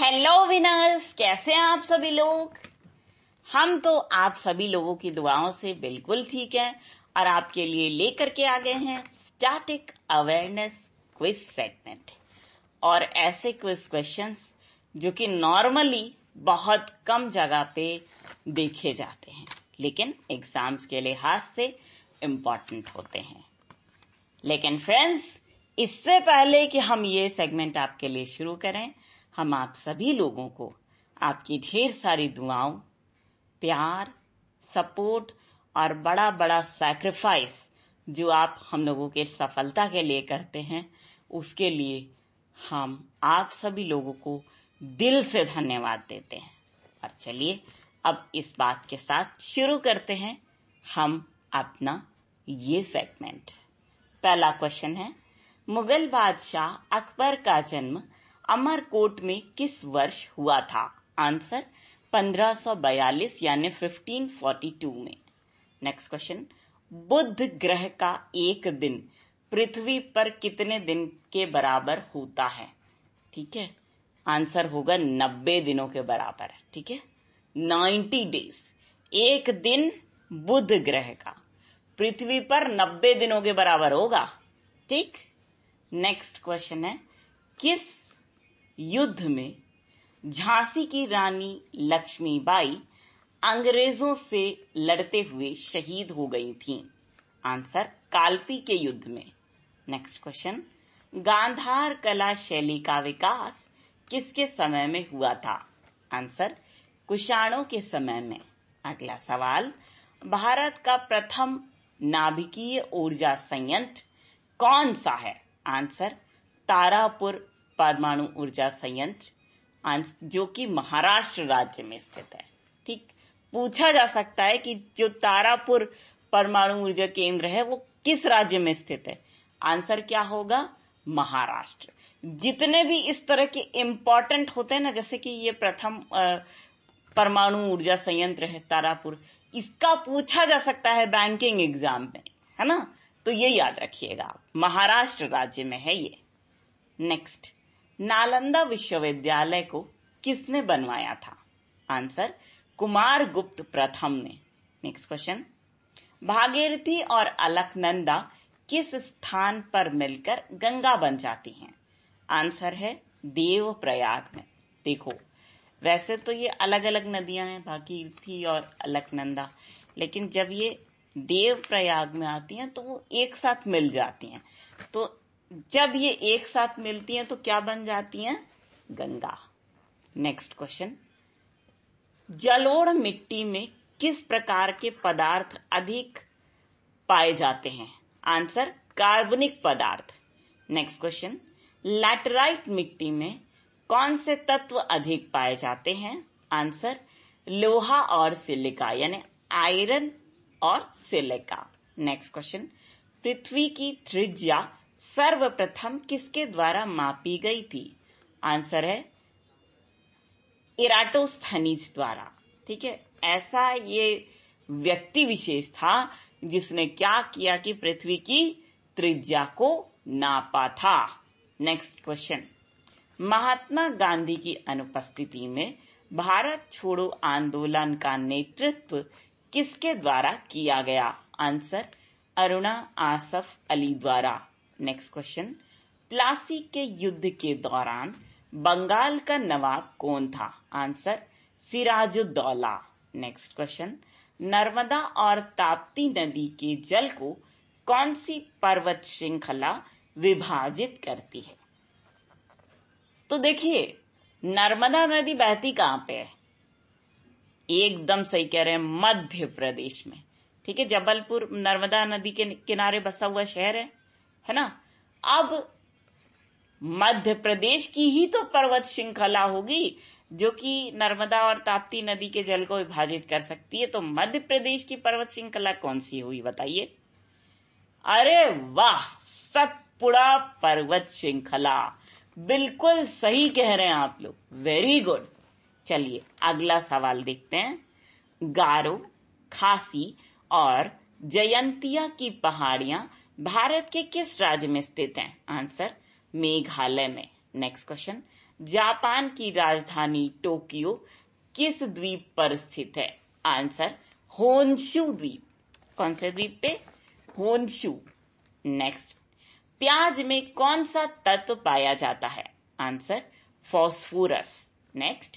Hello winners कैसे हैं आप सभी लोग हम तो आप सभी लोगों की दुआओं से बिल्कुल ठीक हैं और आपके लिए लेकर के आ गए हैं स्टैटिक अवेयरनेस क्विज सेगमेंट और ऐसे क्विज क्वेश्चंस जो कि नॉर्मली बहुत कम जगह पे देखे जाते हैं लेकिन एग्जाम्स के लिहाज से इम्पॉर्टेंट होते हैं लेकिन फ्रेंड्स इससे पहले कि हम ये सेगमेंट आपके लिए शुरू करें हम आप सभी लोगों को आपकी ढेर सारी दुआओं प्यार सपोर्ट और बड़ा बड़ा सैक्रिफाइस जो आप हम लोगों के सफलता के लिए करते हैं उसके लिए हम आप सभी लोगों को दिल से धन्यवाद देते हैं और चलिए अब इस बात के साथ शुरू करते हैं हम अपना ये सेगमेंट पहला क्वेश्चन है मुगल बादशाह अकबर का जन्म अमरकोट में किस वर्ष हुआ था आंसर 1542 यानी 1542 में नेक्स्ट क्वेश्चन बुद्ध ग्रह का एक दिन पृथ्वी पर कितने दिन के बराबर होता है ठीक है आंसर होगा 90 दिनों के बराबर ठीक है 90 डेज एक दिन बुध ग्रह का पृथ्वी पर 90 दिनों के बराबर होगा ठीक नेक्स्ट क्वेश्चन है किस युद्ध में झांसी की रानी लक्ष्मीबाई अंग्रेजों से लड़ते हुए शहीद हो गई थीं। आंसर कालपी के युद्ध में नेक्स्ट क्वेश्चन गांधार कला शैली का विकास किसके समय में हुआ था आंसर कुषाणों के समय में अगला सवाल भारत का प्रथम नाभिकीय ऊर्जा संयंत्र कौन सा है आंसर तारापुर परमाणु ऊर्जा संयंत्र जो कि महाराष्ट्र राज्य में स्थित है ठीक पूछा जा सकता है कि जो तारापुर परमाणु ऊर्जा केंद्र है वो किस राज्य में स्थित है आंसर क्या होगा महाराष्ट्र जितने भी इस तरह के इंपॉर्टेंट होते हैं ना जैसे कि ये प्रथम परमाणु ऊर्जा संयंत्र है तारापुर इसका पूछा जा सकता है बैंकिंग एग्जाम में है ना तो ये याद रखिएगा आप महाराष्ट्र राज्य में है ये नेक्स्ट नालंदा विश्वविद्यालय को किसने बनवाया था आंसर कुमार गुप्त प्रथम ने नेक्स्ट क्वेश्चन भागीरथी और अलकनंदा किस स्थान पर मिलकर गंगा बन जाती हैं? आंसर है देव प्रयाग में देखो वैसे तो ये अलग अलग नदियां हैं भागीरथी और अलकनंदा लेकिन जब ये देव प्रयाग में आती हैं तो वो एक साथ मिल जाती हैं तो जब ये एक साथ मिलती हैं तो क्या बन जाती हैं गंगा नेक्स्ट क्वेश्चन जलोढ़ मिट्टी में किस प्रकार के पदार्थ अधिक पाए जाते हैं आंसर कार्बनिक पदार्थ नेक्स्ट क्वेश्चन लैटराइट मिट्टी में कौन से तत्व अधिक पाए जाते हैं आंसर लोहा और सिलिका यानी आयरन और सिलिका नेक्स्ट क्वेश्चन पृथ्वी की त्रिज्या सर्वप्रथम किसके द्वारा मापी गई थी आंसर है इराटोस्थनीज द्वारा ठीक है ऐसा ये व्यक्ति विशेष था जिसने क्या किया कि पृथ्वी की त्रिज्या को नापा था नेक्स्ट क्वेश्चन महात्मा गांधी की अनुपस्थिति में भारत छोड़ो आंदोलन का नेतृत्व किसके द्वारा किया गया आंसर अरुणा आसफ अली द्वारा नेक्स्ट क्वेश्चन प्लासी के युद्ध के दौरान बंगाल का नवाब कौन था answer Sirajuddaulah next question Narmada और ताप्ती नदी के जल को कौन सी पर्वत श्रृंखला विभाजित करती है तो देखिए नर्मदा नदी बहती कहां पे है एकदम सही कह रहे हैं मध्य प्रदेश में ठीक है जबलपुर नर्मदा नदी के किनारे बसा हुआ शहर है है ना अब मध्य प्रदेश की ही तो पर्वत श्रृंखला होगी जो कि नर्मदा और ताप्ती नदी के जल को विभाजित कर सकती है तो मध्य प्रदेश की पर्वत श्रृंखला कौन सी हुई बताइए अरे वाह सतपुड़ा पर्वत श्रृंखला बिल्कुल सही कह रहे हैं आप लोग वेरी गुड चलिए अगला सवाल देखते हैं गारो खासी और जयंतिया की पहाड़ियां भारत के किस राज्य में स्थित है आंसर मेघालय में नेक्स्ट क्वेश्चन जापान की राजधानी टोक्यो किस द्वीप पर स्थित है आंसर होनशु द्वीप कौन से द्वीप पे होनशु नेक्स्ट प्याज में कौन सा तत्व पाया जाता है आंसर फॉस्फोरस नेक्स्ट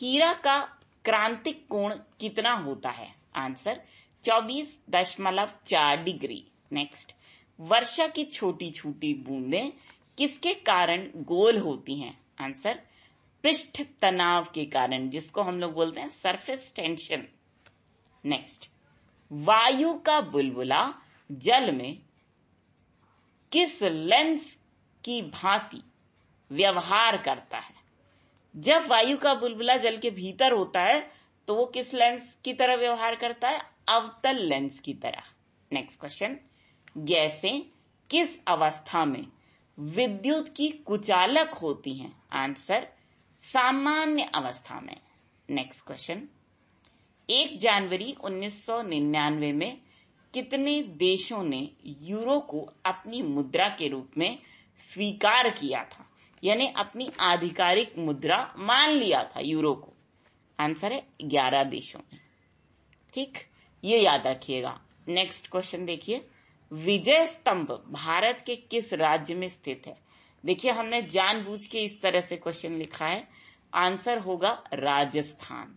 हीरा का क्रांतिक कोण कितना होता है आंसर चौबीस दशमलव चार डिग्री नेक्स्ट वर्षा की छोटी छोटी बूंदें किसके कारण गोल होती हैं आंसर पृष्ठ तनाव के कारण जिसको हम लोग बोलते हैं सरफेस टेंशन नेक्स्ट वायु का बुलबुला जल में किस लेंस की भांति व्यवहार करता है जब वायु का बुलबुला जल के भीतर होता है तो वो किस लेंस की तरह व्यवहार करता है अवतल लेंस की तरह नेक्स्ट क्वेश्चन गैसे किस अवस्था में विद्युत की कुचालक होती हैं आंसर सामान्य अवस्था में नेक्स्ट क्वेश्चन एक जनवरी 1999 में कितने देशों ने यूरो को अपनी मुद्रा के रूप में स्वीकार किया था यानी अपनी आधिकारिक मुद्रा मान लिया था यूरो को आंसर है ग्यारह देशों में ठीक ये याद रखिएगा नेक्स्ट क्वेश्चन देखिए विजय स्तंभ भारत के किस राज्य में स्थित है देखिए हमने जानबूझ के इस तरह से क्वेश्चन लिखा है आंसर होगा राजस्थान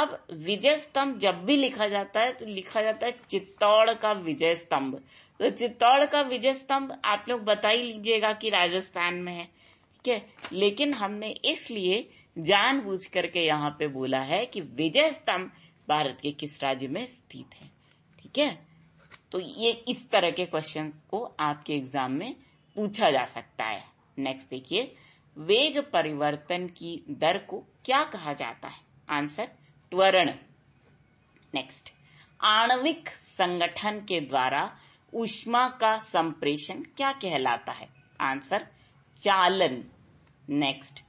अब विजय स्तंभ जब भी लिखा जाता है तो लिखा जाता है चित्तौड़ का विजय स्तंभ तो चित्तौड़ का विजय स्तंभ आप लोग बता ही लीजिएगा कि राजस्थान में है ठीक है लेकिन हमने इसलिए जानबूझ करके यहाँ पे बोला है कि विजय स्तंभ भारत के किस राज्य में स्थित है ठीक है तो ये इस तरह के क्वेश्चन को आपके एग्जाम में पूछा जा सकता है नेक्स्ट देखिए वेग परिवर्तन की दर को क्या कहा जाता है आंसर त्वरण नेक्स्ट आणविक संगठन के द्वारा ऊष्मा का संप्रेषण क्या कहलाता है आंसर चालन नेक्स्ट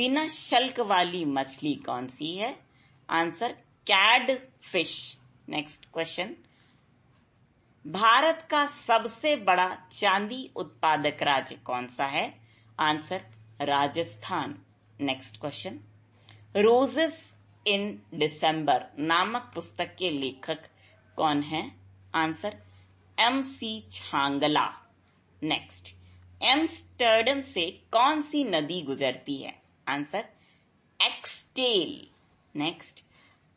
बिना शल्क वाली मछली कौन सी है answer catfish next question Bharat का सबसे बड़ा चांदी उत्पादक राज्य कौन सा है answer Rajasthan next question roses in December नामक पुस्तक के लेखक कौन है answer M C Chagla next Amsterdam से कौन सी नदी गुजरती है आंसर एक्सटेल नेक्स्ट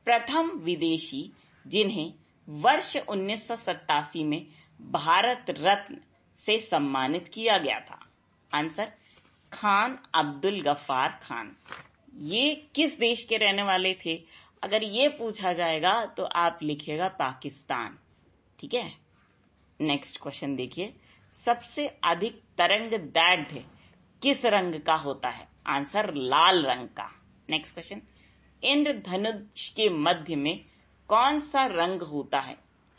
प्रथम विदेशी जिन्हें वर्ष उन्नीस में भारत रत्न से सम्मानित किया गया था आंसर खान अब्दुल गफार खान ये किस देश के रहने वाले थे अगर ये पूछा जाएगा तो आप लिखिएगा पाकिस्तान ठीक है नेक्स्ट क्वेश्चन देखिए सबसे अधिक तरंग दैर्ध्य किस रंग का होता है आंसर लाल रंग का नेक्स्ट क्वेश्चन इंद्र धनुष के मध्य में कौन सा रंग होता है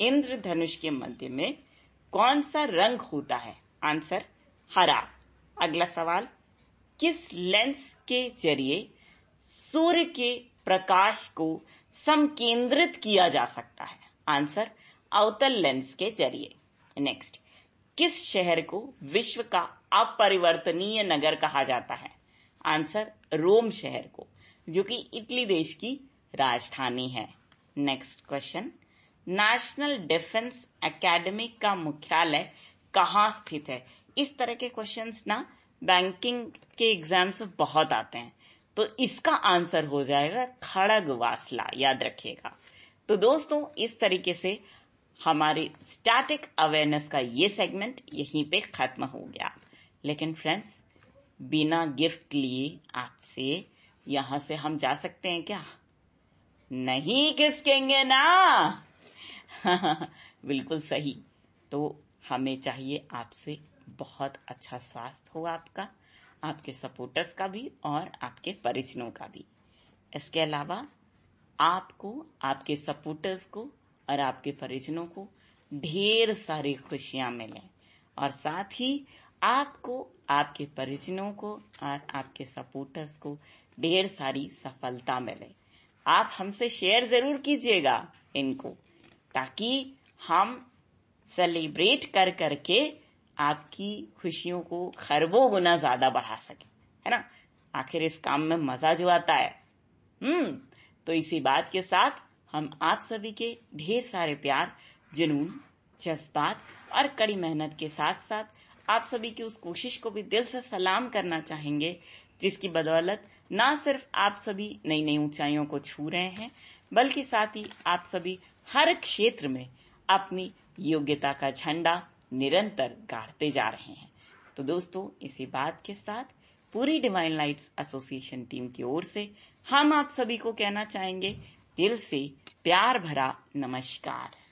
इंद्र धनुष के मध्य में कौन सा रंग होता है आंसर हरा अगला सवाल किस लेंस के जरिए सूर्य के प्रकाश को समकेंद्रित किया जा सकता है आंसर अवतल लेंस के जरिए नेक्स्ट किस शहर को विश्व का अपरिवर्तनीय नगर कहा जाता है आंसर रोम शहर को जो कि इटली देश की राजधानी है next question national defence academy का मुख्यालय कहाँ स्थित है इस तरह के क्वेश्चंस ना बैंकिंग के एग्जाम्स में बहुत आते हैं तो इसका आंसर हो जाएगा खड़ग वासला याद रखिएगा तो दोस्तों इस तरीके से हमारी स्टैटिक अवेयरनेस का ये सेगमेंट यहीं पे खत्म हो गया लेकिन फ्रेंड्स बिना गिफ्ट लिए आपसे यहां से हम जा सकते हैं क्या नहीं खिसकेंगे ना बिल्कुल सही तो हमें चाहिए आपसे बहुत अच्छा स्वास्थ्य हो आपका आपके सपोर्टर्स का भी और आपके परिजनों का भी इसके अलावा आपको आपके सपोर्टर्स को और आपके परिजनों को ढेर सारी खुशियां मिले और साथ ही आपको आपके परिजनों को और आपके सपोर्टर्स को ढेर सारी सफलता मिले आप हमसे शेयर जरूर कीजिएगा इनको ताकि हम सेलिब्रेट कर करके आपकी खुशियों को खरबों गुना ज्यादा बढ़ा सके है ना आखिर इस काम में मजा जो आता है हम्म तो इसी बात के साथ हम आप सभी के ढेर सारे प्यार जुनून जज्बात और कड़ी मेहनत के साथ साथ आप सभी की उस कोशिश को भी दिल से सलाम करना चाहेंगे जिसकी बदौलत ना सिर्फ आप सभी नई नई ऊंचाइयों को छू रहे हैं बल्कि साथ ही आप सभी हर क्षेत्र में अपनी योग्यता का झंडा निरंतर गाड़ते जा रहे हैं तो दोस्तों इसी बात के साथ पूरी डिवाइन लाइट्स एसोसिएशन टीम की ओर से हम आप सभी को कहना चाहेंगे दिल से प्यार भरा नमस्कार